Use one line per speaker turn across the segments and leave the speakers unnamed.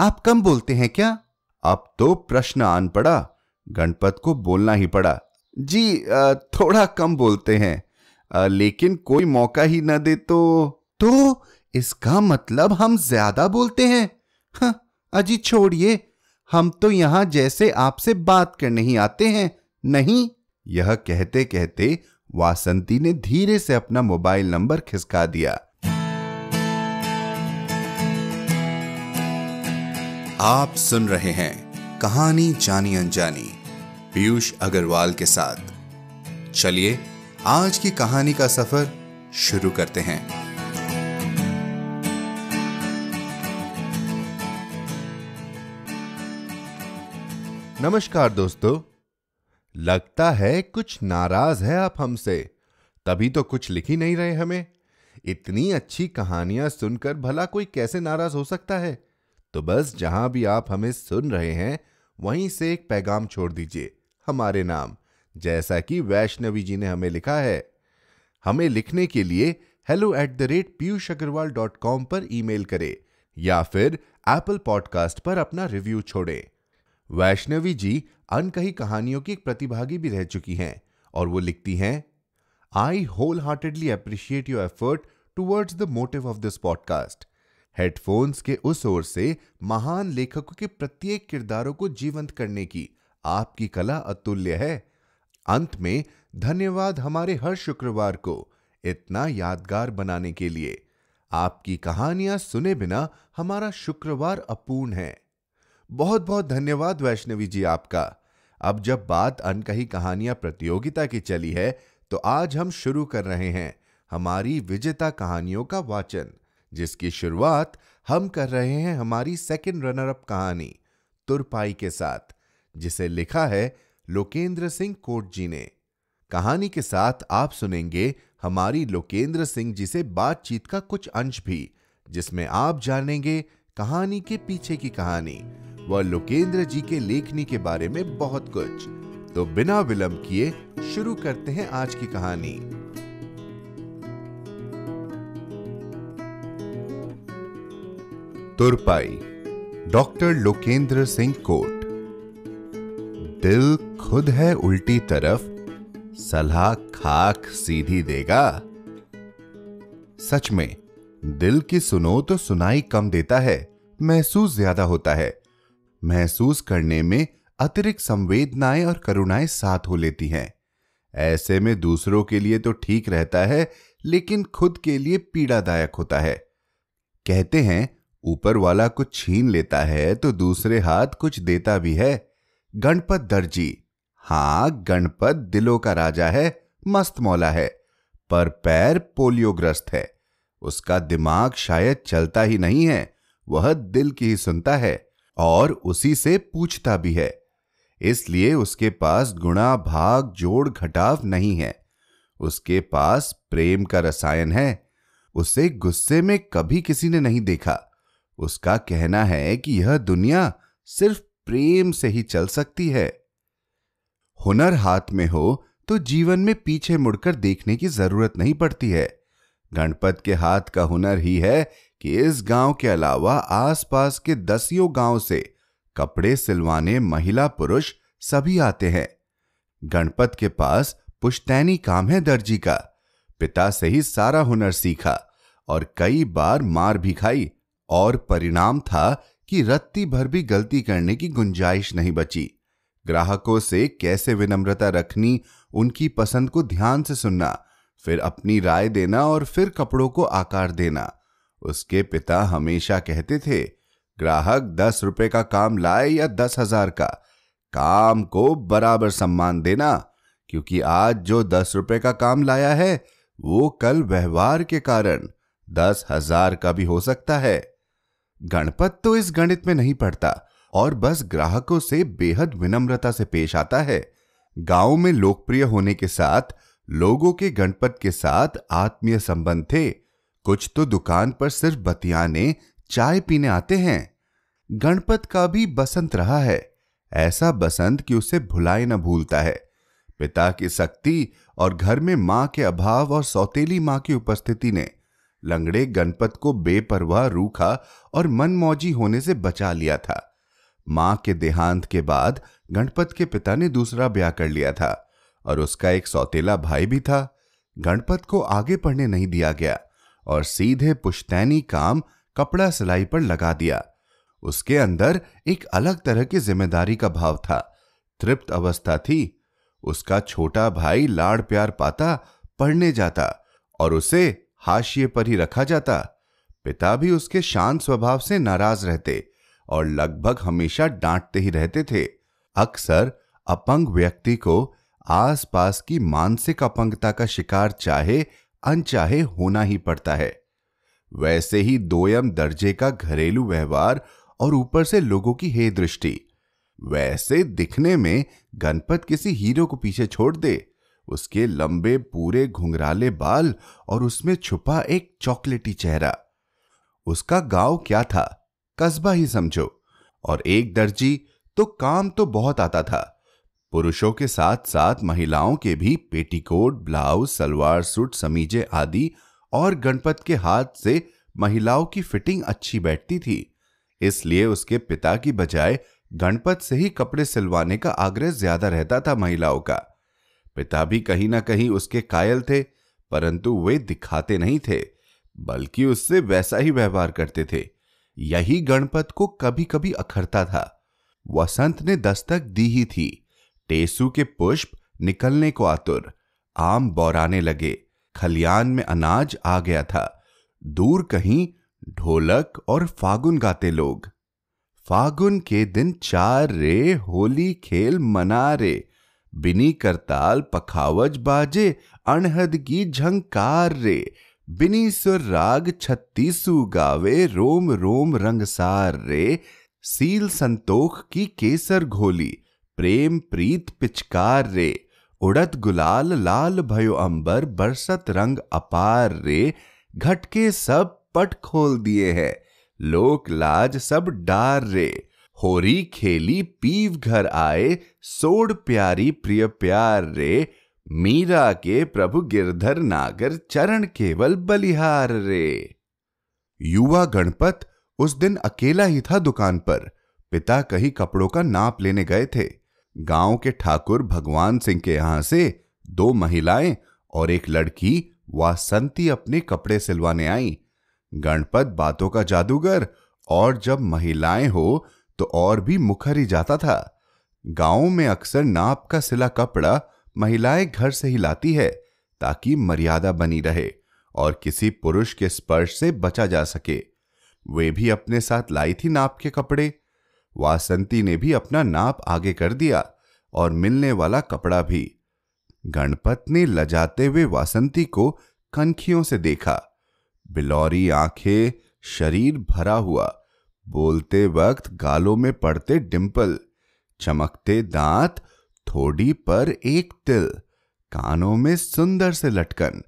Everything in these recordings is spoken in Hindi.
आप कम बोलते हैं क्या अब तो प्रश्न आन पड़ा गणपत को बोलना ही पड़ा जी थोड़ा कम बोलते हैं लेकिन कोई मौका ही न दे तो तो इसका मतलब हम ज्यादा बोलते हैं हाँ, अजी छोड़िए हम तो यहां जैसे आपसे बात करने ही आते हैं नहीं यह कहते कहते वासंती ने धीरे से अपना मोबाइल नंबर खिसका दिया आप सुन रहे हैं कहानी जानी अनजानी पीयूष अग्रवाल के साथ चलिए आज की कहानी का सफर शुरू करते हैं नमस्कार दोस्तों लगता है कुछ नाराज है आप हमसे तभी तो कुछ लिख ही नहीं रहे हमें इतनी अच्छी कहानियां सुनकर भला कोई कैसे नाराज हो सकता है तो बस जहां भी आप हमें सुन रहे हैं वहीं से एक पैगाम छोड़ दीजिए हमारे नाम जैसा कि वैष्णवी जी ने हमें लिखा है हमें लिखने के लिए hello at the rate Piyush Agarwal dot com पर ईमेल करें या फिर एप्पल पॉडकास्ट पर अपना रिव्यू छोड़े वैष्णवी जी अनक कहानियों की एक प्रतिभागी भी रह चुकी हैं और वो लिखती हैं I wholeheartedly appreciate your effort towards the motive of this podcast headphones के उस ओर से महान लेखकों के प्रत्येक किरदारों को जीवंत करने की आपकी कला अतुल्य है अंत में धन्यवाद हमारे हर शुक्रवार को इतना यादगार बनाने के लिए आपकी कहानियां सुने बिना हमारा शुक्रवार अपूर्ण है बहुत बहुत धन्यवाद वैष्णवी जी आपका अब जब बात अनकही कहानियां प्रतियोगिता की चली है तो आज हम शुरू कर रहे हैं हमारी विजेता कहानियों का वाचन जिसकी शुरुआत हम कर रहे हैं हमारी सेकंड रनर अप कहानी तुरपाई के साथ जिसे लिखा है लोकेंद्र सिंह कोट जी ने कहानी के साथ आप सुनेंगे हमारी लोकेंद्र सिंह जी से बातचीत का कुछ अंश भी जिसमें आप जानेंगे कहानी के पीछे की कहानी व लोकेंद्र जी के लेखनी के बारे में बहुत कुछ तो बिना विलंब किए शुरू करते हैं आज की कहानी तुरपाई डॉक्टर लोकेंद्र सिंह कोट दिल खुद है उल्टी तरफ सलाह खाक सीधी देगा सच में दिल की सुनो तो सुनाई कम देता है महसूस ज्यादा होता है महसूस करने में अतिरिक्त संवेदनाएं और करुणाएं साथ हो लेती हैं ऐसे में दूसरों के लिए तो ठीक रहता है लेकिन खुद के लिए पीड़ादायक होता है कहते हैं ऊपर वाला कुछ छीन लेता है तो दूसरे हाथ कुछ देता भी है गणपत दर्जी हाँ गणपत दिलों का राजा है मस्त मौला है पर पैर पोलियोग्रस्त है उसका दिमाग शायद चलता ही नहीं है वह दिल की ही सुनता है और उसी से पूछता भी है इसलिए उसके पास गुणा भाग जोड़ घटाव नहीं है उसके पास प्रेम का रसायन है उसे गुस्से में कभी किसी ने नहीं देखा उसका कहना है कि यह दुनिया सिर्फ प्रेम से ही चल सकती है हुनर हाथ में हो तो जीवन में पीछे मुड़कर देखने की जरूरत नहीं पड़ती है गणपत के हाथ का हुनर ही है कि इस गांव के अलावा आसपास के दसियों गांव से कपड़े सिलवाने महिला पुरुष सभी आते हैं गणपत के पास पुश्तैनी काम है दर्जी का पिता से ही सारा हुनर सीखा और कई बार मार भी खाई और परिणाम था कि रत्ती भर भी गलती करने की गुंजाइश नहीं बची ग्राहकों से कैसे विनम्रता रखनी उनकी पसंद को ध्यान से सुनना फिर अपनी राय देना और फिर कपड़ों को आकार देना उसके पिता हमेशा कहते थे ग्राहक दस रुपए का काम लाए या दस हजार का काम को बराबर सम्मान देना क्योंकि आज जो दस रुपए का काम लाया है वो कल व्यवहार के कारण दस हजार का भी हो सकता है गणपत तो इस गणित में नहीं पड़ता और बस ग्राहकों से बेहद विनम्रता से पेश आता है गांव में लोकप्रिय होने के साथ लोगों के गणपत के साथ आत्मीय संबंध थे कुछ तो दुकान पर सिर्फ बतियाने चाय पीने आते हैं गणपत का भी बसंत रहा है ऐसा बसंत कि उसे भुलाए न भूलता है पिता की शक्ति और घर में मां के अभाव और सौतेली मां की उपस्थिति ने लंगड़े गणपत को बेपरवाह रूखा और मनमौजी होने से बचा लिया था माँ के देहांत के बाद गणपत के पिता ने दूसरा ब्याह कर लिया था और उसका एक सौतेला भाई भी था गणपत को आगे पढ़ने नहीं दिया गया और सीधे पुश्तैनी काम कपड़ा सिलाई पर लगा दिया उसके अंदर एक अलग तरह की जिम्मेदारी का भाव था तृप्त अवस्था थी उसका छोटा भाई लाड़ प्यार पाता पढ़ने जाता और उसे हाशिए पर ही रखा जाता पिता भी उसके शांत स्वभाव से नाराज रहते और लगभग हमेशा डांटते ही रहते थे अक्सर अपंग व्यक्ति को आसपास की मानसिक अपंगता का शिकार चाहे अनचाहे होना ही पड़ता है वैसे ही दोयम दर्जे का घरेलू व्यवहार और ऊपर से लोगों की हे दृष्टि वैसे दिखने में गणपत किसी हीरो को पीछे छोड़ दे उसके लंबे पूरे घुंघराले बाल और उसमें छुपा एक चॉकलेटी चेहरा उसका गांव क्या था कस्बा ही समझो और एक दर्जी तो काम तो बहुत आता था पुरुषों के साथ साथ महिलाओं के भी पेटीकोट ब्लाउज सलवार सूट समीजे आदि और गणपत के हाथ से महिलाओं की फिटिंग अच्छी बैठती थी इसलिए उसके पिता की बजाय गणपत से ही कपड़े सिलवाने का आग्रह ज्यादा रहता था महिलाओं का पिता भी कहीं ना कहीं उसके कायल थे परंतु वे दिखाते नहीं थे बल्कि उससे वैसा ही व्यवहार करते थे यही गणपत को कभी कभी अखरता था वसंत ने दस्तक दी ही थी टेसू के पुष्प निकलने को आतुर आम बौराने लगे खलियान में अनाज आ गया था दूर कहीं ढोलक और फागुन गाते लोग फागुन के दिन चार रे होली खेल मना रे बिनी करताल पखावज बाजे अनहद की झंकार रे बिनी सुर राग छत्तीसु गावे रोम रोम रंगसार रे सील संतोख की केसर घोली प्रेम प्रीत पिचकार रे उड़त गुलाल लाल भयो अंबर बरसत रंग अपार रे घटके सब पट खोल दिए हैं लोक लाज सब डार रे होरी खेली पीव घर आए सोड प्यारी प्रिय प्यार रे मीरा के प्रभु गिरधर नागर चरण केवल बलिहार रे युवा गणपत उस दिन अकेला ही था दुकान पर पिता कहीं कपड़ों का नाप लेने गए थे गांव के ठाकुर भगवान सिंह के यहां से दो महिलाएं और एक लड़की वासंती अपने कपड़े सिलवाने आई गणपत बातों का जादूगर और जब महिलाएं हो तो और भी मुखर ही जाता था गांव में अक्सर नाप का सिला कपड़ा महिलाएं घर से ही लाती है ताकि मर्यादा बनी रहे और किसी पुरुष के स्पर्श से बचा जा सके वे भी अपने साथ लाई थी नाप के कपड़े वासंती ने भी अपना नाप आगे कर दिया और मिलने वाला कपड़ा भी गणपत ने लजाते हुए वासंती को कनखियों से देखा बिलौरी आंखें शरीर भरा हुआ बोलते वक्त गालों में पड़ते डिम्पल चमकते दांत थोड़ी पर एक तिल कानों में सुंदर से लटकन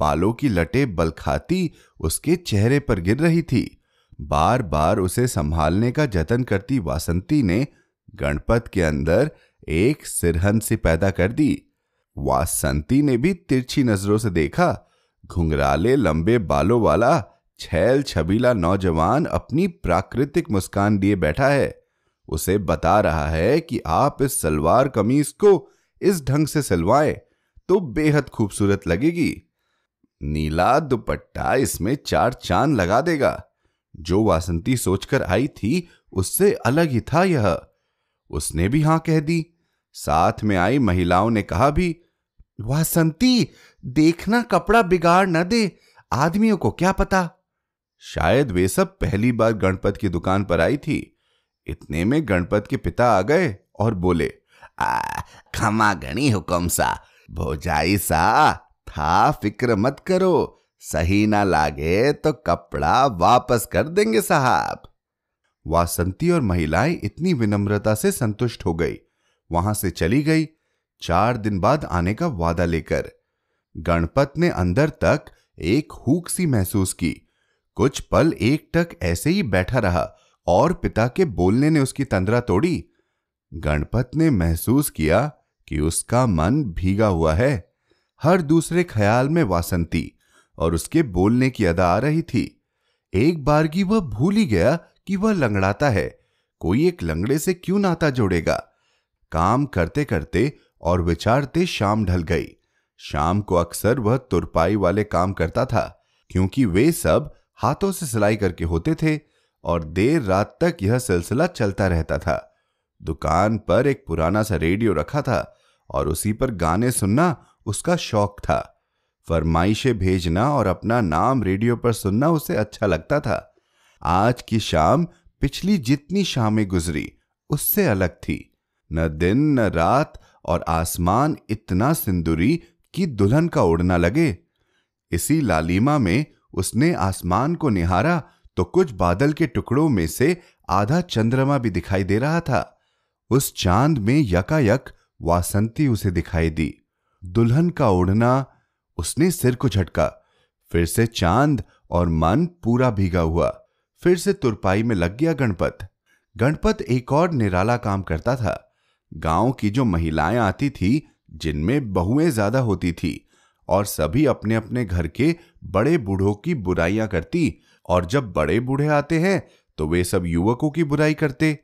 बालों की लटे बलखाती उसके चेहरे पर गिर रही थी बार बार उसे संभालने का जतन करती वासंती ने गणपत के अंदर एक सिरहन सी पैदा कर दी वासंती ने भी तिरछी नजरों से देखा घुंघराले लंबे बालों वाला छैल छबीला नौजवान अपनी प्राकृतिक मुस्कान लिए बैठा है उसे बता रहा है कि आप इस सलवार कमीज को इस ढंग से सिलवाए तो बेहद खूबसूरत लगेगी नीला दुपट्टा इसमें चार चांद लगा देगा जो वासंती सोचकर आई थी उससे अलग ही था यह उसने भी हां कह दी साथ में आई महिलाओं ने कहा भी वासंती देखना कपड़ा बिगाड़ न दे आदमियों को क्या पता शायद वे सब पहली बार गणपत की दुकान पर आई थी इतने में गणपत के पिता आ गए और बोले खमा गणी हुक्म सा भोजाई सा था फिक्र मत करो सही ना लागे तो कपड़ा वापस कर देंगे साहब वासंती और महिलाएं इतनी विनम्रता से संतुष्ट हो गई वहां से चली गई चार दिन बाद आने का वादा लेकर गणपत ने अंदर तक एक हुक सी महसूस की कुछ पल एक टक ऐसे ही बैठा रहा और पिता के बोलने ने उसकी तंद्रा तोड़ी गणपत ने महसूस किया कि उसका मन भीगा हुआ है हर दूसरे ख्याल में वासंती और उसके बोलने की अदा आ रही थी एक बार की वह भूल ही गया कि वह लंगड़ाता है कोई एक लंगड़े से क्यों नाता जोड़ेगा काम करते करते और विचारते शाम ढल गई शाम को अक्सर वह तुरपाई वाले काम करता था क्योंकि वे सब हाथों से सिलाई करके होते थे और देर रात तक यह सिलसिला चलता रहता था दुकान पर एक पुराना सा रेडियो रखा था और उसी पर गाने सुनना उसका शौक था फरमाइशें भेजना और अपना नाम रेडियो पर सुनना उसे अच्छा लगता था आज की शाम पिछली जितनी शामें गुजरी उससे अलग थी न दिन न रात और आसमान इतना सिंदूरी कि दुल्हन का उड़ना लगे इसी लालिमा में उसने आसमान को निहारा तो कुछ बादल के टुकड़ों में से आधा चंद्रमा भी दिखाई दे रहा था उस चांद में यकायक वासंती उसे दिखाई दी दुल्हन का ओढ़ना उसने सिर को झटका फिर से चांद और मन पूरा भीगा हुआ फिर से तुरपाई में लग गया गणपत गणपत एक और निराला काम करता था गांव की जो महिलाएं आती थी जिनमें बहुएं ज्यादा होती थी और सभी अपने अपने घर के बड़े बूढ़ों की बुराइयां करती और जब बड़े बूढ़े आते हैं तो वे सब युवकों की बुराई करते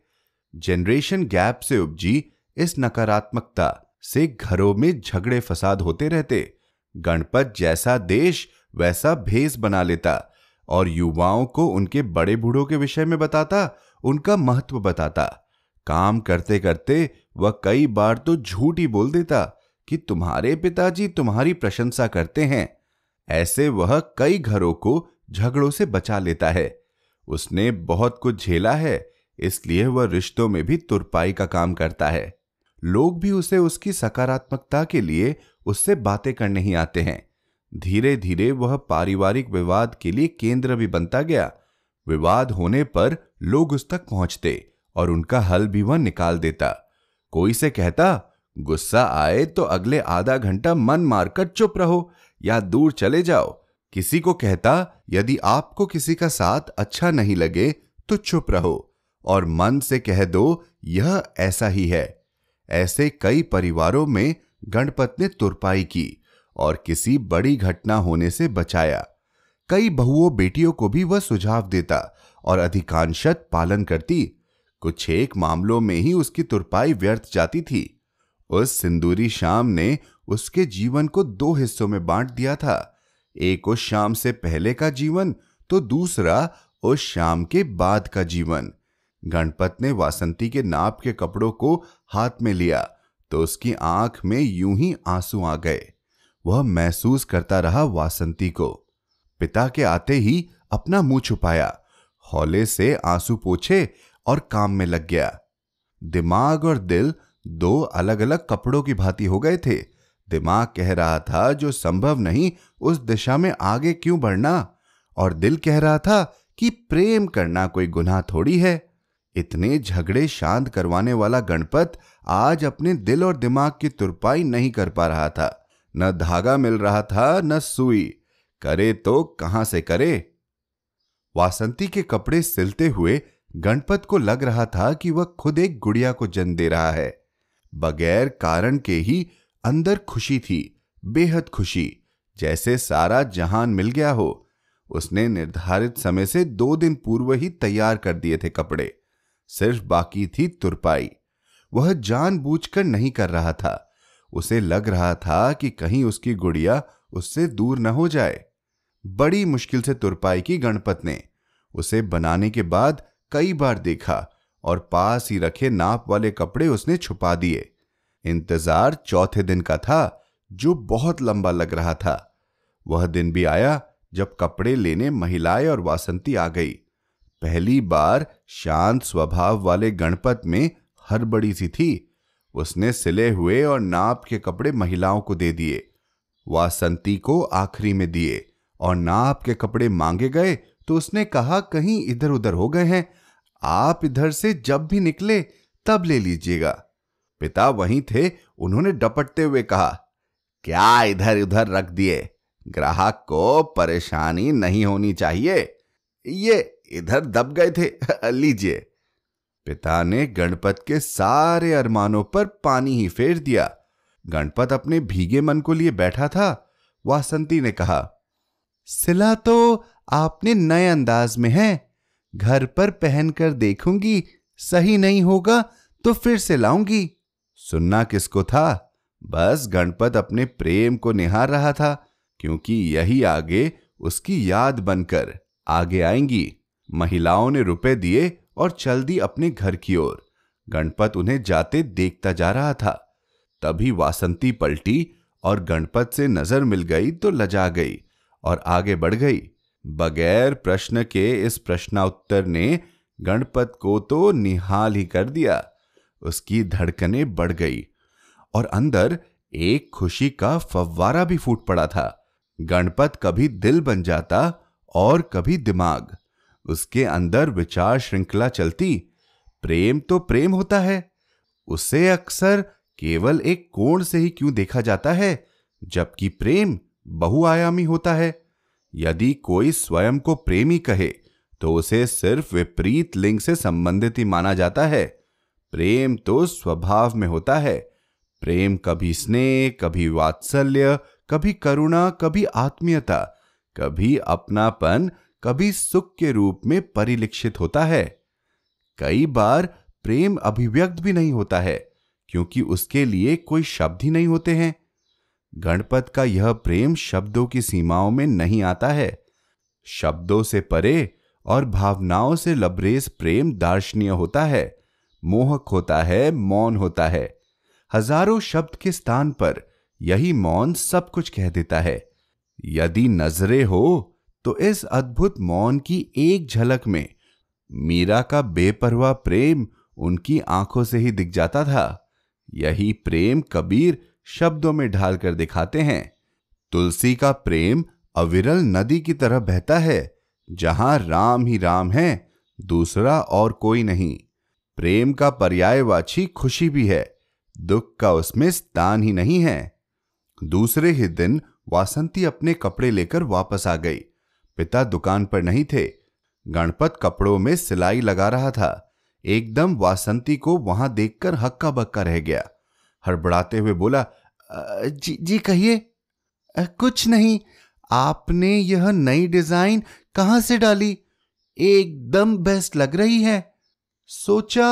जनरेशन गैप से उपजी इस नकारात्मकता से घरों में झगड़े फसाद होते रहते गणपत जैसा देश वैसा भेस बना लेता और युवाओं को उनके बड़े बूढ़ों के विषय में बताता उनका महत्व बताता काम करते करते वह कई बार तो झूठ ही बोल देता कि तुम्हारे पिताजी तुम्हारी प्रशंसा करते हैं ऐसे वह कई घरों को झगड़ों से बचा लेता है उसने बहुत कुछ झेला है इसलिए वह रिश्तों में भी तुरपाई का काम करता है लोग भी उसे उसकी सकारात्मकता के लिए उससे बातें करने ही आते हैं धीरे धीरे वह पारिवारिक विवाद के लिए केंद्र भी बनता गया विवाद होने पर लोग उस तक पहुंचते और उनका हल भी वह निकाल देता कोई से कहता गुस्सा आए तो अगले आधा घंटा मन मारकर चुप रहो या दूर चले जाओ किसी को कहता यदि आपको किसी का साथ अच्छा नहीं लगे तो चुप रहो और मन से कह दो यह ऐसा ही है ऐसे कई परिवारों में गणपत ने तुरपाई की और किसी बड़ी घटना होने से बचाया कई बहुओं बेटियों को भी वह सुझाव देता और अधिकांशत पालन करती कुछ एक मामलों में ही उसकी तुरपाई व्यर्थ जाती थी उस सिंदूरी शाम ने उसके जीवन को दो हिस्सों में बांट दिया था एक उस शाम से पहले का जीवन तो दूसरा उस शाम के बाद का जीवन गणपत ने वासंती के नाप के कपड़ों को हाथ में लिया तो उसकी आंख में यूं ही आंसू आ गए वह महसूस करता रहा वासंती को पिता के आते ही अपना मुंह छुपाया हौले से आंसू पोछे और काम में लग गया दिमाग और दिल दो अलग अलग कपड़ों की भांति हो गए थे दिमाग कह रहा था जो संभव नहीं उस दिशा में आगे क्यों बढ़ना और दिल कह रहा था कि प्रेम करना कोई गुनाह थोड़ी है इतने झगड़े शांत करवाने वाला गणपत आज अपने दिल और दिमाग की तुरपाई नहीं कर पा रहा था न धागा मिल रहा था न सुई करे तो कहां से करे वासंती के कपड़े सिलते हुए गणपत को लग रहा था कि वह खुद एक गुड़िया को जन्म दे रहा है बगैर कारण के ही अंदर खुशी थी बेहद खुशी जैसे सारा जहान मिल गया हो उसने निर्धारित समय से दो दिन पूर्व ही तैयार कर दिए थे कपड़े सिर्फ बाकी थी तुरपाई वह जानबूझकर नहीं कर रहा था उसे लग रहा था कि कहीं उसकी गुड़िया उससे दूर न हो जाए बड़ी मुश्किल से तुरपाई की गणपत ने उसे बनाने के बाद कई बार देखा और पास ही रखे नाप वाले कपड़े उसने छुपा दिए इंतजार चौथे दिन का था जो बहुत लंबा लग रहा था वह दिन भी आया जब कपड़े लेने महिलाएं और वासंती आ गई पहली बार शांत स्वभाव वाले गणपत में हड़बड़ी सी थी उसने सिले हुए और नाप के कपड़े महिलाओं को दे दिए वासंती को आखिरी में दिए और नाप के कपड़े मांगे गए तो उसने कहा कहीं इधर उधर हो गए हैं आप इधर से जब भी निकले तब ले लीजिएगा पिता वहीं थे उन्होंने डपटते हुए कहा क्या इधर उधर रख दिए ग्राहक को परेशानी नहीं होनी चाहिए ये इधर दब गए थे लीजिए पिता ने गणपत के सारे अरमानों पर पानी ही फेर दिया गणपत अपने भीगे मन को लिए बैठा था वासंती ने कहा सिला तो आपने नए अंदाज में है घर पर पहनकर देखूंगी सही नहीं होगा तो फिर से लाऊंगी सुनना किसको था बस गणपत अपने प्रेम को निहार रहा था क्योंकि यही आगे उसकी याद बनकर आगे आएंगी महिलाओं ने रुपए दिए और चल दी अपने घर की ओर गणपत उन्हें जाते देखता जा रहा था तभी वासंती पलटी और गणपत से नजर मिल गई तो लजा गई और आगे बढ़ गई बगैर प्रश्न के इस प्रश्नोत्तर ने गणपत को तो निहाल ही कर दिया उसकी धड़कने बढ़ गई और अंदर एक खुशी का फव्वारा भी फूट पड़ा था गणपत कभी दिल बन जाता और कभी दिमाग उसके अंदर विचार श्रृंखला चलती प्रेम तो प्रेम होता है उसे अक्सर केवल एक कोण से ही क्यों देखा जाता है जबकि प्रेम बहुआयामी होता है यदि कोई स्वयं को प्रेमी कहे तो उसे सिर्फ विपरीत लिंग से संबंधित ही माना जाता है प्रेम तो स्वभाव में होता है प्रेम कभी स्नेह कभी वात्सल्य कभी करुणा कभी आत्मीयता कभी अपनापन कभी सुख के रूप में परिलक्षित होता है कई बार प्रेम अभिव्यक्त भी नहीं होता है क्योंकि उसके लिए कोई शब्द ही नहीं होते हैं गणपत का यह प्रेम शब्दों की सीमाओं में नहीं आता है शब्दों से परे और भावनाओं से लबरेज प्रेम दार्शनीय होता है मोहक होता है मौन होता है हजारों शब्द के स्थान पर यही मौन सब कुछ कह देता है यदि नजरे हो तो इस अद्भुत मौन की एक झलक में मीरा का बेपरवा प्रेम उनकी आंखों से ही दिख जाता था यही प्रेम कबीर शब्दों में ढालकर दिखाते हैं तुलसी का प्रेम अविरल नदी की तरह बहता है जहां राम ही राम है दूसरा और कोई नहीं प्रेम का पर्यायवाची खुशी भी है दुख का उसमें स्थान ही नहीं है दूसरे ही दिन वासंती अपने कपड़े लेकर वापस आ गई पिता दुकान पर नहीं थे गणपत कपड़ों में सिलाई लगा रहा था एकदम वासंती को वहां देखकर हक्का बक्का रह गया हड़बड़ाते हुए बोला जी जी कहिए कुछ नहीं आपने यह नई डिजाइन कहां से डाली एकदम बेस्ट लग रही है सोचा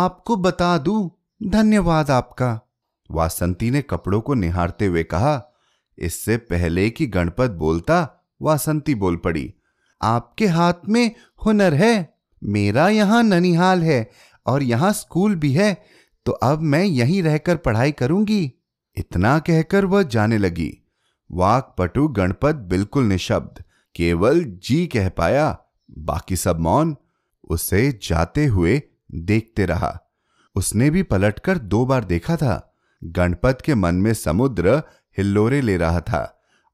आपको बता दूं धन्यवाद आपका वासंती ने कपड़ों को निहारते हुए कहा इससे पहले कि गणपत बोलता वासंती बोल पड़ी आपके हाथ में हुनर है मेरा यहां ननिहाल है और यहां स्कूल भी है तो अब मैं यहीं रहकर पढ़ाई करूंगी इतना कहकर वह जाने लगी वाक पटु गणपत बिल्कुल निशब्द केवल जी कह पाया बाकी सब मौन उसे जाते हुए देखते रहा उसने भी पलटकर दो बार देखा था गणपत के मन में समुद्र हिल्लोरे ले रहा था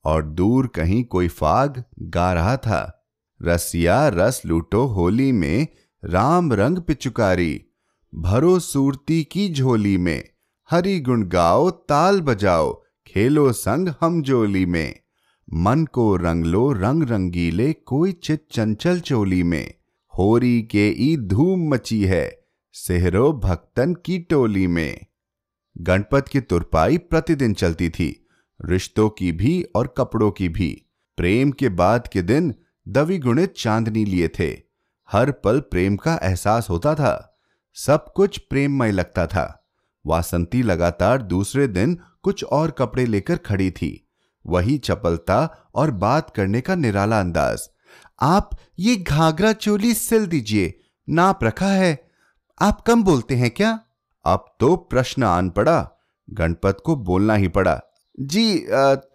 और दूर कहीं कोई फाग गा रहा था रसिया रस लूटो होली में राम रंग पिचुकारी भरो सूरती की झोली में हरि गुण गाओ ताल बजाओ खेलो संग हम जोली में मन को रंग लो रंग रंगीले कोई चित चंचल चोली में होरी के ई धूम मची है सेहरो भक्तन की टोली में गणपत की तुरपाई प्रतिदिन चलती थी रिश्तों की भी और कपड़ों की भी प्रेम के बाद के दिन गुणित चांदनी लिए थे हर पल प्रेम का एहसास होता था सब कुछ प्रेममय लगता था वासंती लगातार दूसरे दिन कुछ और कपड़े लेकर खड़ी थी वही चपलता और बात करने का निराला अंदाज आप ये घाघरा चोली सिल दीजिए नाप रखा है आप कम बोलते हैं क्या अब तो प्रश्न आन पड़ा गणपत को बोलना ही पड़ा जी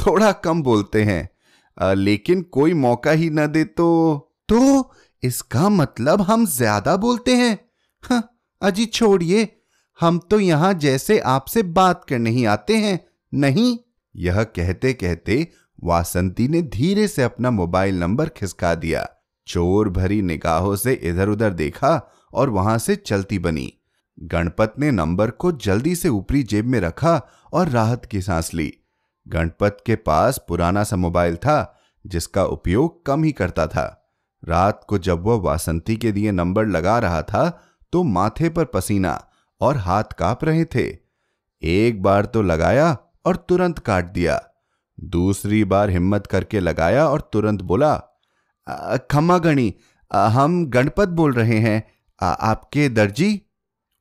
थोड़ा कम बोलते हैं लेकिन कोई मौका ही ना दे तो तो इसका मतलब हम ज्यादा बोलते हैं हाँ, अजी छोड़िए हम तो यहां जैसे आपसे बात करने ही आते हैं नहीं यह कहते कहते वासंती ने धीरे से अपना मोबाइल नंबर खिसका दिया चोर भरी निगाहों से इधर उधर देखा और वहां से चलती बनी गणपत ने नंबर को जल्दी से ऊपरी जेब में रखा और राहत की सांस ली गणपत के पास पुराना सा मोबाइल था जिसका उपयोग कम ही करता था रात को जब वह वासंती के दिए नंबर लगा रहा था तो माथे पर पसीना और हाथ कांप रहे थे एक बार तो लगाया और तुरंत काट दिया दूसरी बार हिम्मत करके लगाया और तुरंत बोला खम्मा गणी हम गणपत बोल रहे हैं आ, आपके दर्जी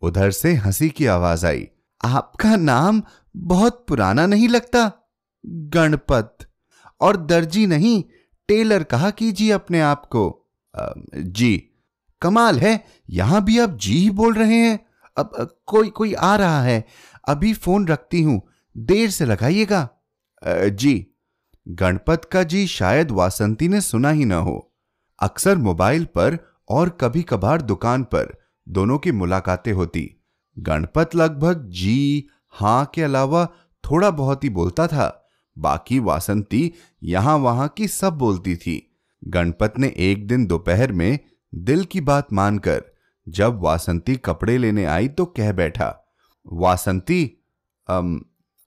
उधर से हंसी की आवाज आई आपका नाम बहुत पुराना नहीं लगता गणपत और दर्जी नहीं टेलर कहा कीजिए अपने आप को आ, जी कमाल है यहां भी आप जी ही बोल रहे हैं अब कोई कोई आ रहा है अभी फोन रखती हूं देर से लगाइएगा जी गणपत का जी शायद वासंती ने सुना ही ना हो अक्सर मोबाइल पर और कभी कभार दुकान पर दोनों की मुलाकातें होती गणपत लगभग जी हां के अलावा थोड़ा बहुत ही बोलता था बाकी वासंती यहां वहां की सब बोलती थी गणपत ने एक दिन दोपहर में दिल की बात मानकर जब वासंती कपड़े लेने आई तो कह बैठा वासंती अम,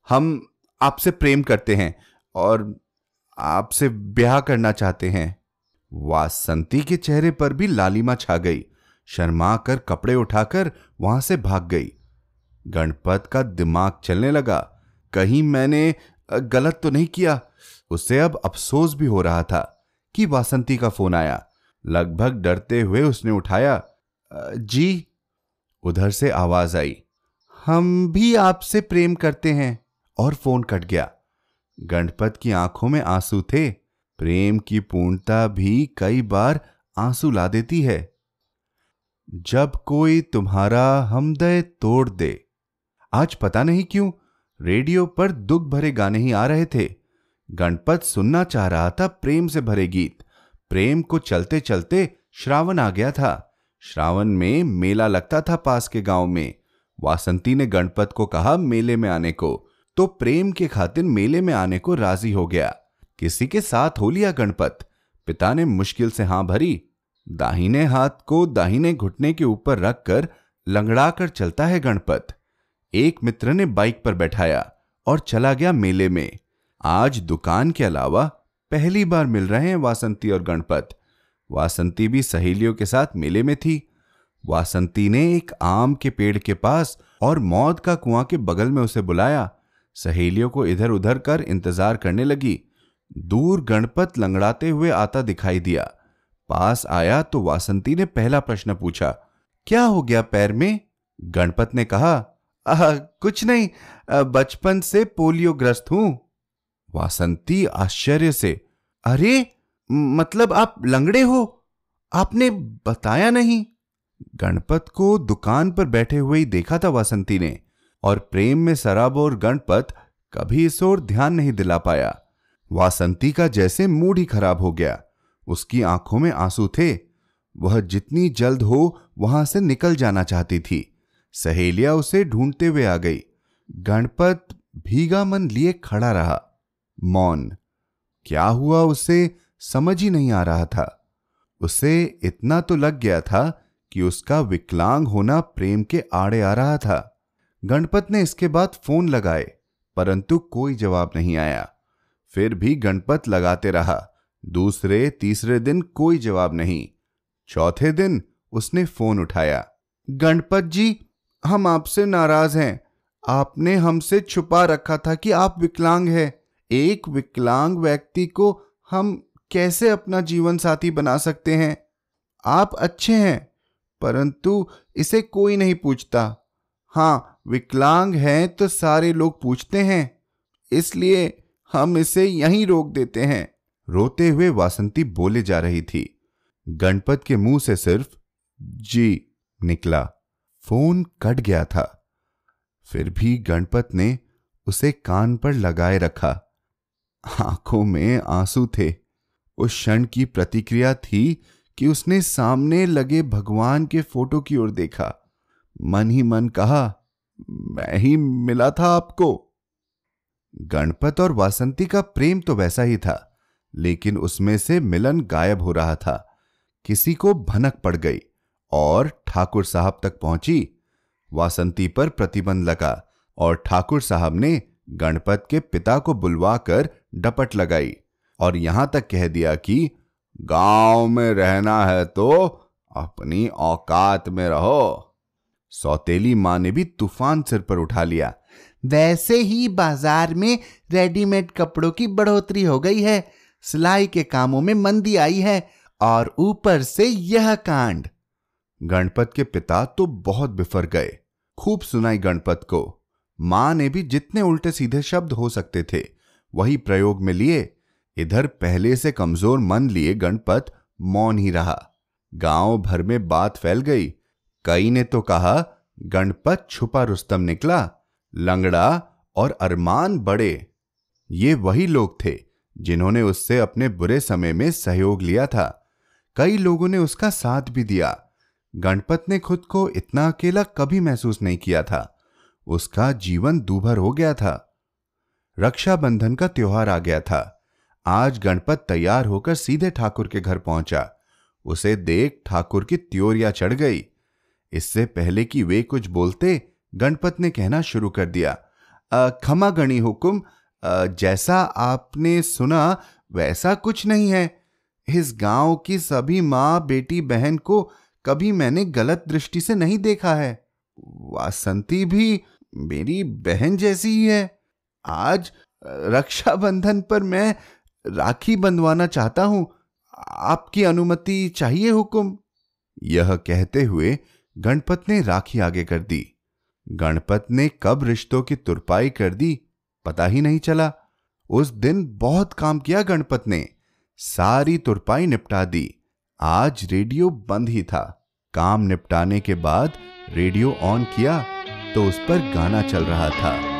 हम आपसे प्रेम करते हैं और आपसे ब्याह करना चाहते हैं वासंती के चेहरे पर भी लालिमा छा गई शर्मा कर कपड़े उठाकर वहां से भाग गई गणपत का दिमाग चलने लगा कहीं मैंने गलत तो नहीं किया उसे अब अफसोस भी हो रहा था कि वासंती का फोन आया लगभग डरते हुए उसने उठाया जी उधर से आवाज आई हम भी आपसे प्रेम करते हैं और फोन कट गया गणपत की आंखों में आंसू थे प्रेम की पूर्णता भी कई बार आंसू ला देती है जब कोई तुम्हारा हमदय तोड़ दे आज पता नहीं क्यों रेडियो पर दुख भरे गाने ही आ रहे थे गणपत सुनना चाह रहा था प्रेम से भरे गीत प्रेम को चलते चलते श्रावण आ गया था श्रावण में मेला लगता था पास के गांव में वासंती ने गणपत को कहा मेले में आने को तो प्रेम के खातिर मेले में आने को राजी हो गया किसी के साथ हो लिया गणपत पिता ने मुश्किल से हां भरी दाहिने हाथ को दाहिने घुटने के ऊपर रखकर लंगड़ाकर चलता है गणपत एक मित्र ने बाइक पर बैठाया और चला गया मेले में आज दुकान के अलावा पहली बार मिल रहे हैं वासंती और गणपत वासंती भी सहेलियों के साथ मेले में थी वासंती ने एक आम के पेड़ के पास और मौत का कुआं के बगल में उसे बुलाया सहेलियों को इधर उधर कर इंतजार करने लगी दूर गणपत लंगड़ाते हुए आता दिखाई दिया पास आया तो वासंती ने पहला प्रश्न पूछा क्या हो गया पैर में गणपत ने कहा आ, कुछ नहीं बचपन से पोलियो ग्रस्त हूं वासंती आश्चर्य से अरे मतलब आप लंगड़े हो आपने बताया नहीं गणपत को दुकान पर बैठे हुए ही देखा था वासंती ने और प्रेम में शराब और गणपत कभी इस ओर ध्यान नहीं दिला पाया वासंती का जैसे मूड ही खराब हो गया उसकी आंखों में आंसू थे वह जितनी जल्द हो वहां से निकल जाना चाहती थी सहेलिया उसे ढूंढते हुए आ गई गणपत भीगा मन लिए खड़ा रहा मौन क्या हुआ उसे समझ ही नहीं आ रहा था उसे इतना तो लग गया था कि उसका विकलांग होना प्रेम के आड़े आ रहा था गणपत ने इसके बाद फोन लगाए परंतु कोई जवाब नहीं आया फिर भी गणपत लगाते रहा दूसरे तीसरे दिन कोई जवाब नहीं चौथे दिन उसने फोन उठाया गणपत जी हम आपसे नाराज हैं आपने हमसे छुपा रखा था कि आप विकलांग हैं एक विकलांग व्यक्ति को हम कैसे अपना जीवन साथी बना सकते हैं आप अच्छे हैं परंतु इसे कोई नहीं पूछता हाँ विकलांग हैं तो सारे लोग पूछते हैं इसलिए हम इसे यहीं रोक देते हैं रोते हुए वासंती बोले जा रही थी गणपत के मुंह से सिर्फ जी निकला फोन कट गया था फिर भी गणपत ने उसे कान पर लगाए रखा आंखों में आंसू थे उस क्षण की प्रतिक्रिया थी कि उसने सामने लगे भगवान के फोटो की ओर देखा मन ही मन कहा मैं ही मिला था आपको गणपत और वासंती का प्रेम तो वैसा ही था लेकिन उसमें से मिलन गायब हो रहा था किसी को भनक पड़ गई और ठाकुर साहब तक पहुंची वासंती पर प्रतिबंध लगा और ठाकुर साहब ने गणपत के पिता को बुलवाकर डपट लगाई और यहां तक कह दिया कि गांव में रहना है तो अपनी औकात में रहो सौतेली मां ने भी तूफान सिर पर उठा लिया वैसे ही बाजार में रेडीमेड कपड़ों की बढ़ोतरी हो गई है सिलाई के कामों में मंदी आई है और ऊपर से यह कांड गणपत के पिता तो बहुत बिफर गए खूब सुनाई गणपत को मां ने भी जितने उल्टे सीधे शब्द हो सकते थे वही प्रयोग में लिए इधर पहले से कमजोर मन लिए गणपत मौन ही रहा गांव भर में बात फैल गई कई ने तो कहा गणपत छुपा रुस्तम निकला लंगड़ा और अरमान बड़े ये वही लोग थे जिन्होंने उससे अपने बुरे समय में सहयोग लिया था कई लोगों ने उसका साथ भी दिया गणपत ने खुद को इतना अकेला कभी महसूस नहीं किया था उसका जीवन दूभर हो गया था रक्षाबंधन का त्योहार आ गया था आज गणपत तैयार होकर सीधे ठाकुर के घर पहुंचा उसे देख ठाकुर की त्योरिया चढ़ गई इससे पहले कि वे कुछ बोलते गणपत ने कहना शुरू कर दिया खमा गणी हुकुम आ, जैसा आपने सुना वैसा कुछ नहीं है इस गांव की सभी माँ बेटी बहन को कभी मैंने गलत दृष्टि से नहीं देखा है वासंती भी मेरी बहन जैसी ही है आज रक्षाबंधन पर मैं राखी बंधवाना चाहता हूं आपकी अनुमति चाहिए हुकुम यह कहते हुए गणपत ने राखी आगे कर दी गणपत ने कब रिश्तों की तुरपाई कर दी पता ही नहीं चला उस दिन बहुत काम किया गणपत ने सारी तुरपाई निपटा दी आज रेडियो बंद ही था काम निपटाने के बाद रेडियो ऑन किया तो उस पर गाना चल रहा था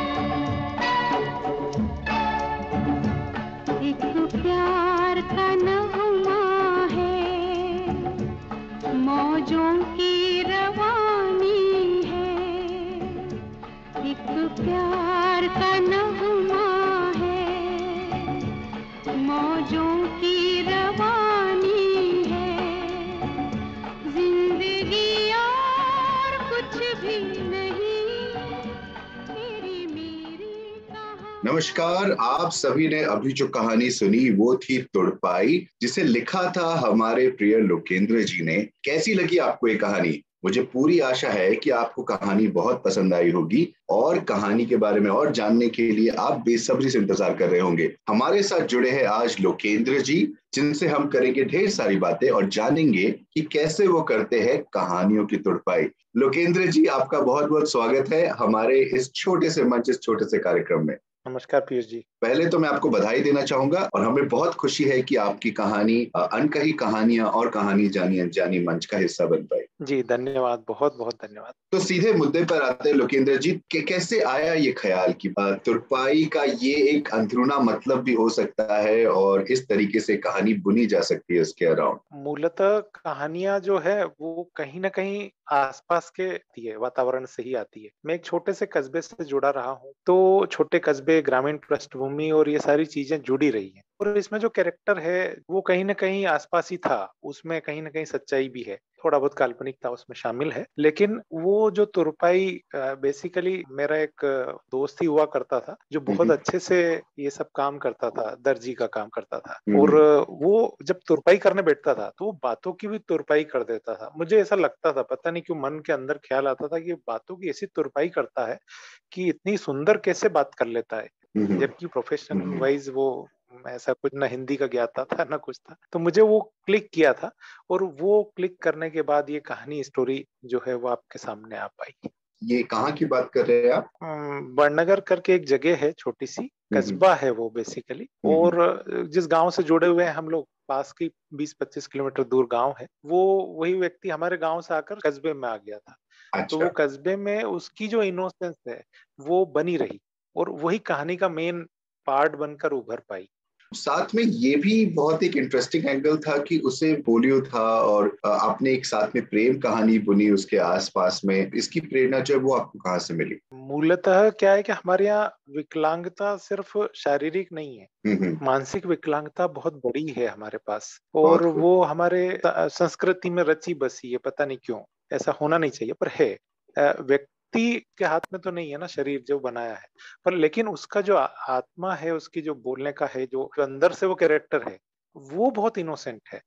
आप सभी ने अभी जो कहानी सुनी वो थी तुड़पाई जिसे लिखा था हमारे प्रिय लोकेंद्र जी ने कैसी लगी आपको ये कहानी मुझे पूरी आशा है कि आपको कहानी बहुत पसंद आई होगी और कहानी के बारे में और जानने के लिए आप बेसब्री से इंतजार कर रहे होंगे हमारे साथ जुड़े हैं आज लोकेंद्र जी जिनसे हम करेंगे ढेर सारी बातें और जानेंगे कि कैसे वो करते हैं कहानियों की तुड़पाई लोकेंद्र जी आपका बहुत बहुत स्वागत है हमारे इस छोटे से मंच इस छोटे से कार्यक्रम में
नमस्कार पीयूष जी पहले तो मैं आपको बधाई देना
चाहूंगा और हमें बहुत खुशी है कि आपकी कहानी अनकही कहानियां और कहानी जानी अनजानी मंच का हिस्सा बन पाई
जी धन्यवाद बहुत बहुत धन्यवाद
तो सीधे मुद्दे पर आते हैं लोकेंद्र जी के कैसे आया ये ख्याल की बात तुरपाई का ये एक अंदरूना मतलब भी हो सकता है और इस तरीके से कहानी बुनी जा सकती है इसके अराउंड
मूलतः कहानियां जो है वो कहीं ना कहीं आसपास के आती है वातावरण से ही आती है मैं एक छोटे से कस्बे से जुड़ा रहा हूँ तो छोटे कस्बे ग्रामीण पृष्ठभूमि और ये सारी चीजें जुड़ी रही हैं और इसमें जो कैरेक्टर है वो कहीं ना कहीं आसपास ही था उसमें कहीं ना कहीं सच्चाई भी है थोड़ा बहुत काल्पनिकता उसमें शामिल है लेकिन वो जो तुरपाई बेसिकली मेरा एक दोस्त ही हुआ करता था जो हम्म, बहुत हम्म। अच्छे से ये सब काम करता था दर्जी का काम करता था हम्म, और वो जब तुरपाई करने बैठता था तो वो बातों की भी तुरपाई कर देता था मुझे ऐसा लगता था पता नहीं क्यों मन के अंदर ख्याल आता था कि बातों की ऐसी तुरपाई करता है कि इतनी सुंदर कैसे बात कर लेता है जबकि प्रोफेशनल वाइज वो ऐसा कुछ ना हिंदी का ज्ञाता था ना कुछ था तो मुझे वो क्लिक किया था और वो क्लिक करने के बाद ये कहानी स्टोरी जो है वो आपके सामने आ पाई
ये कहाँ की बात कर रहे हैं आप
बड़नगर करके
एक जगह है छोटी
सी कस्बा है वो बेसिकली और जिस गांव से जुड़े हुए हैं हम लोग पास की 20-25 किलोमीटर दूर गांव है वो वही व्यक्ति हमारे गांव से आकर कस्बे में आ गया था तो अच्छा। तो वो कस्बे में उसकी जो इनोसेंस है वो बनी रही और वही कहानी का
मेन पार्ट बनकर उभर पाई साथ में ये भी बहुत एक इंटरेस्टिंग एंगल था कि उसे पोलियो था और आपने एक साथ में प्रेम कहानी बुनी उसके आसपास में इसकी प्रेरणा जो है वो आपको कहाँ से मिली
मूलतः क्या है कि हमारे यहाँ विकलांगता सिर्फ शारीरिक नहीं है हम्म, हम्म। मानसिक विकलांगता बहुत बड़ी है हमारे पास और वो हमारे संस्कृति में रची बसी है पता नहीं क्यों ऐसा होना नहीं चाहिए पर है व्यक्ति व्यक्ति के हाथ में तो नहीं है ना शरीर जो बनाया है पर लेकिन उसका जो आत्मा है उसकी जो बोलने का है जो, अंदर से वो कैरेक्टर है वो बहुत इनोसेंट है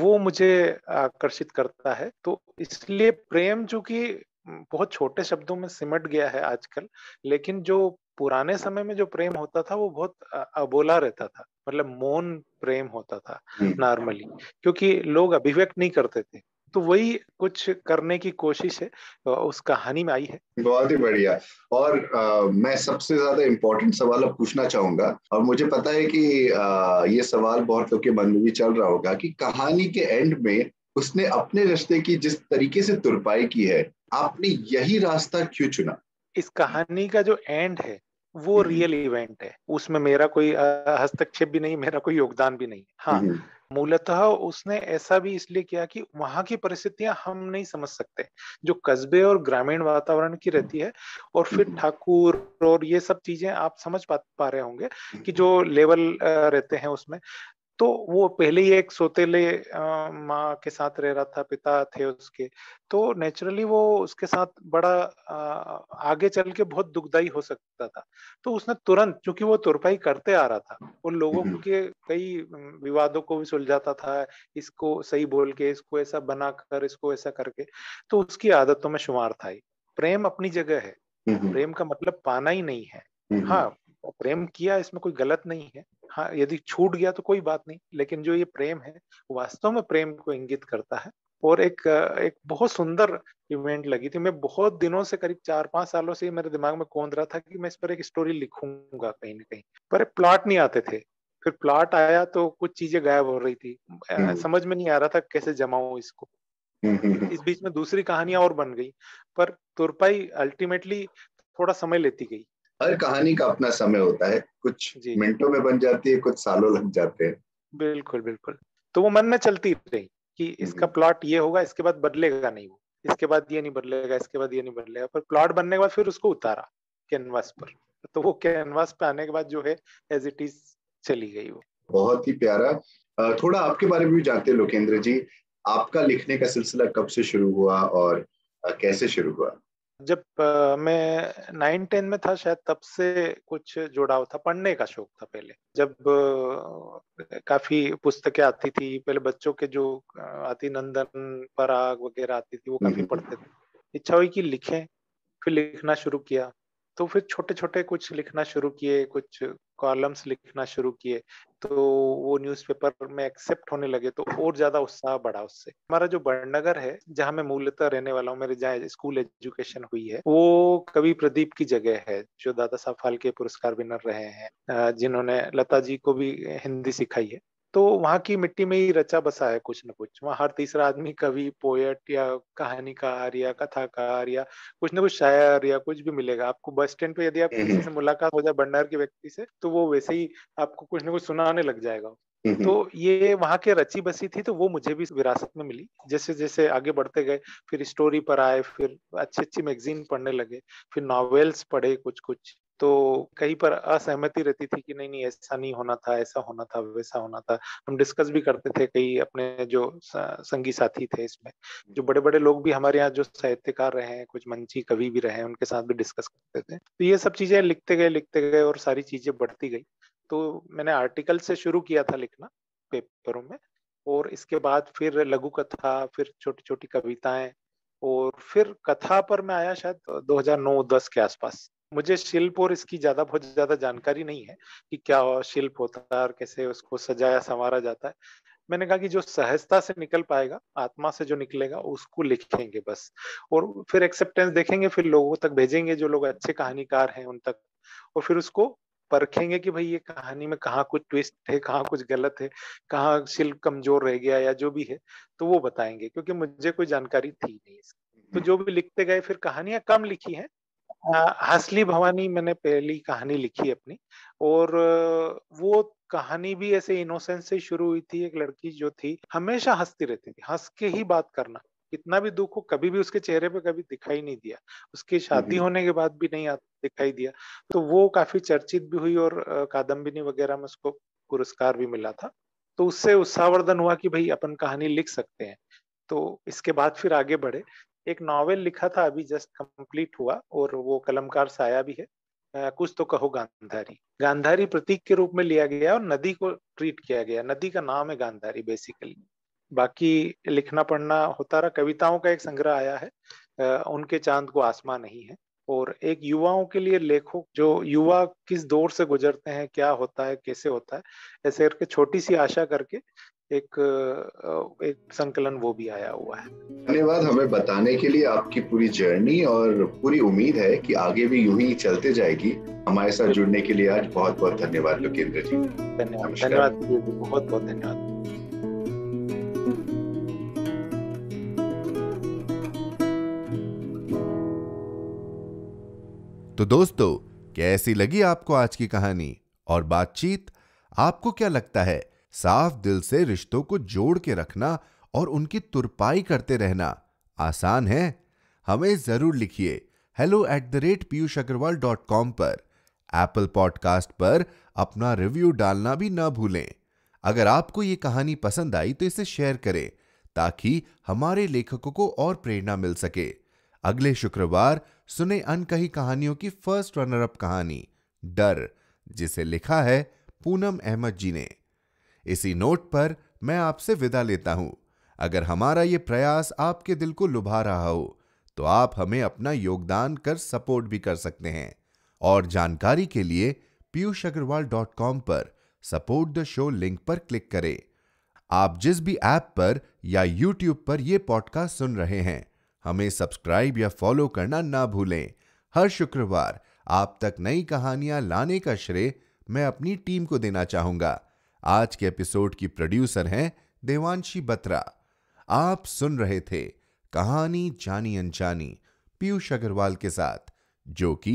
वो मुझे आकर्षित करता है तो इसलिए प्रेम जो कि बहुत छोटे शब्दों में सिमट गया है आजकल लेकिन जो पुराने समय में जो प्रेम होता था वो बहुत अबोला रहता था मतलब मौन प्रेम होता था नॉर्मली हम्म। क्योंकि लोग अभिव्यक्त नहीं करते थे तो वही कुछ करने की कोशिश है उस कहानी में आई है
बहुत ही बढ़िया और आ, मैं सबसे ज्यादा इम्पोर्टेंट सवाल अब पूछना चाहूंगा और मुझे पता है कि आ, ये सवाल बहुत लोग के मन में भी चल रहा होगा कि कहानी के एंड में उसने अपने रिश्ते की जिस तरीके से तुरपाई की है आपने यही रास्ता क्यों चुना
इस कहानी का जो एंड है वो रियल हम्म, इवेंट हम्म। है उसमें मेरा कोई हस्तक्षेप भी नहीं मेरा कोई योगदान भी नहीं हाँ हम्म, मूलतः उसने ऐसा भी इसलिए किया कि वहां की परिस्थितियां हम नहीं समझ सकते जो कस्बे और ग्रामीण वातावरण की रहती है और फिर ठाकुर और ये सब चीजें आप समझ पा पा रहे होंगे कि जो लेवल रहते हैं उसमें तो वो पहले ही एक सोतेले माँ के साथ रह रहा था पिता थे उसके तो नेचुरली वो उसके साथ बड़ा आगे चल के बहुत दुखदाई हो सकता था तो उसने तुरंत क्योंकि वो तुरपाई करते आ रहा था उन लोगों हम्म। के कई विवादों को भी सुलझाता था इसको सही बोल के इसको ऐसा बना कर इसको ऐसा करके तो उसकी आदतों में शुमार था ही प्रेम अपनी जगह है हम्म। प्रेम का मतलब पाना ही नहीं है हम्म। हाँ प्रेम किया इसमें कोई गलत नहीं है हाँ यदि छूट गया तो कोई बात नहीं लेकिन जो ये प्रेम है वास्तव में प्रेम को इंगित करता है और एक एक बहुत सुंदर इवेंट लगी थी मैं बहुत दिनों से करीब चार पांच सालों से मेरे दिमाग में कौन रहा था कि मैं इस पर एक स्टोरी लिखूंगा कहीं ना कहीं पर प्लॉट नहीं आते थे फिर प्लॉट आया तो कुछ चीजें गायब हो रही थी हम्म। समझ में नहीं आ रहा था कैसे जमाऊ इसको हम्म, हम्म, इस बीच में दूसरी कहानियां और बन गई पर तुरपाई अल्टीमेटली थोड़ा समय लेती गई हर कहानी का अपना समय होता
है कुछ मिनटों में बन जाती है कुछ सालों लग जाते हैं
बिल्कुल बिल्कुल तो वो मन में चलती रही कि इसका प्लॉट ये होगा इसके बाद बदलेगा नहीं वो इसके बाद ये नहीं बदलेगा इसके बाद ये नहीं बदलेगा पर प्लॉट बनने के बाद फिर उसको उतारा कैनवास पर तो वो कैनवास पे आने के बाद जो है एज इट इज चली गई वो
बहुत ही प्यारा थोड़ा आपके बारे में भी जानते हैं लोकेंद्र जी आपका लिखने का सिलसिला कब से शुरू हुआ और कैसे शुरू हुआ
जब मैं नाइन टेन में था शायद तब से कुछ जुड़ाव था पढ़ने का शौक था पहले जब काफी पुस्तकें आती थी पहले बच्चों के जो आती नंदन पराग वगैरह आती थी वो काफी हम्म, हम्म, पढ़ते हम्म। थे इच्छा हुई कि लिखें फिर लिखना शुरू किया तो फिर छोटे छोटे कुछ लिखना शुरू किए कुछ कॉलम्स लिखना शुरू किए तो वो न्यूज़पेपर में एक्सेप्ट होने लगे तो और ज्यादा उत्साह बढ़ा उससे हमारा जो बड़नगर है जहाँ मैं मूलतः रहने वाला हूँ मेरे जहाँ स्कूल एजुकेशन हुई है वो कवि प्रदीप की जगह है जो दादा साहब फालके पुरस्कार विनर रहे हैं जिन्होंने लता जी को भी हिंदी सिखाई है तो वहाँ की मिट्टी में ही रचा बसा है कुछ ना कुछ वहाँ हर तीसरा आदमी कवि पोएट या कहानीकार या कथाकार या कुछ ना कुछ शायर या कुछ भी मिलेगा आपको बस स्टैंड पे यदि आप हम्म, किसी हम्म। से मुलाकात हो जाए भंडार के व्यक्ति से तो वो वैसे ही आपको कुछ ना कुछ सुनाने लग जाएगा हम्म, तो ये वहाँ के रची बसी थी तो वो मुझे भी विरासत में मिली जैसे जैसे आगे बढ़ते गए फिर स्टोरी पर आए फिर अच्छी अच्छी मैगजीन पढ़ने लगे फिर नॉवेल्स पढ़े कुछ कुछ तो कहीं पर असहमति रहती थी कि नहीं नहीं ऐसा नहीं होना था ऐसा होना था वैसा होना था हम डिस्कस भी करते थे कई अपने जो संगी साथी थे इसमें जो हम्म। बड़े बड़े लोग भी हमारे यहाँ जो साहित्यकार रहे हैं कुछ मंची कवि भी रहे हैं उनके साथ भी डिस्कस करते थे तो ये सब चीजें लिखते गए लिखते गए और सारी चीजें बढ़ती गई तो मैंने आर्टिकल से शुरू किया था लिखना पेपरों में और इसके बाद फिर लघु कथा फिर छोटी छोटी कविताएं और फिर कथा पर मैं आया शायद 2009-10 के आसपास मुझे शिल्प और इसकी ज्यादा बहुत ज्यादा जानकारी नहीं है कि क्या शिल्प होता है और कैसे उसको सजाया संवारा जाता है मैंने कहा कि जो सहजता से निकल पाएगा आत्मा से जो निकलेगा उसको लिखेंगे बस और फिर एक्सेप्टेंस देखेंगे फिर लोगों तक भेजेंगे जो लोग अच्छे कहानीकार हैं उन तक और फिर उसको परखेंगे कि भाई ये कहानी में कहाँ कुछ ट्विस्ट है कहाँ कुछ गलत है कहाँ शिल्प कमजोर रह गया या जो भी है तो वो बताएंगे क्योंकि मुझे कोई जानकारी थी नहीं तो हम्म। जो भी लिखते गए फिर कहानियां कम लिखी हैं हसली भवानी मैंने पहली कहानी लिखी अपनी और वो कहानी भी ऐसे इनोसेंस से शुरू हुई थी एक लड़की जो थी हमेशा हंसती रहती थी हंस के ही बात करना इतना भी दुख हो कभी भी उसके चेहरे पे कभी दिखाई नहीं दिया उसकी हम्म, शादी हम्म। होने के बाद भी नहीं दिखाई दिया तो वो काफी चर्चित भी हुई और कादम्बिनी वगैरह में उसको पुरस्कार भी मिला था तो उससे उत्साहवर्धन हुआ कि भाई अपन कहानी लिख सकते हैं तो इसके बाद फिर आगे बढ़े एक नॉवेल लिखा था अभी जस्ट कंप्लीट हुआ और वो कलमकार साया भी है आ, कुछ तो कहो गांधारी गांधारी प्रतीक के रूप में लिया गया और नदी को ट्रीट किया गया नदी का नाम है गांधारी बेसिकली बाकी लिखना पढ़ना होता रहा कविताओं का एक संग्रह आया है आ, उनके चांद को आसमा नहीं है और एक युवाओं के लिए लेखों जो युवा किस दौर से गुजरते हैं क्या होता है कैसे होता है ऐसे करके छोटी सी आशा करके एक एक संकलन वो भी आया हुआ है
धन्यवाद हमें बताने के लिए आपकी पूरी जर्नी और पूरी उम्मीद है कि आगे भी यूं ही चलते जाएगी हमारे साथ जुड़ने के लिए आज बहुत बहुत धन्यवाद लोकेन्द्र जी धन्यवाद धन्यवाद बहुत बहुत धन्यवाद तो दोस्तों कैसी लगी आपको आज की कहानी और बातचीत आपको क्या लगता है साफ दिल से रिश्तों को जोड़ के रखना और उनकी तुरपाई करते रहना आसान है हमें जरूर लिखिए hello at the rate Piyush Agarwal dot com पर एप्पल पॉडकास्ट पर अपना रिव्यू डालना भी ना भूलें अगर आपको ये कहानी पसंद आई तो इसे शेयर करें ताकि हमारे लेखकों को और प्रेरणा मिल सके अगले शुक्रवार सुने अनकही कहानियों की फर्स्ट रनर अप कहानी डर जिसे लिखा है पूनम अहमद जी ने इसी नोट पर मैं आपसे विदा लेता हूं अगर हमारा ये प्रयास आपके दिल को लुभा रहा हो तो आप हमें अपना योगदान कर सपोर्ट भी कर सकते हैं और जानकारी के लिए पीयूष अग्रवाल डॉट कॉम पर सपोर्ट द शो लिंक पर क्लिक करें आप जिस भी ऐप पर या यूट्यूब पर यह पॉडकास्ट सुन रहे हैं हमें सब्सक्राइब या फॉलो करना ना भूलें हर शुक्रवार आप तक नई कहानियां लाने का श्रेय मैं अपनी टीम को देना चाहूंगा आज के एपिसोड की प्रोड्यूसर हैं देवांशी बत्रा आप सुन रहे थे कहानी जानी अनजानी पीयूष अग्रवाल के साथ जो कि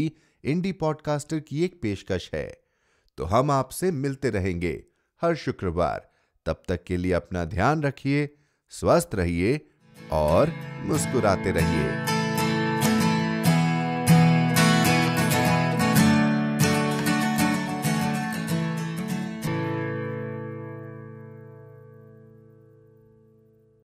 इंडी पॉडकास्टर की एक पेशकश है तो हम आपसे मिलते रहेंगे हर शुक्रवार तब तक के लिए अपना ध्यान रखिए स्वस्थ रहिए और मुस्कुराते रहिए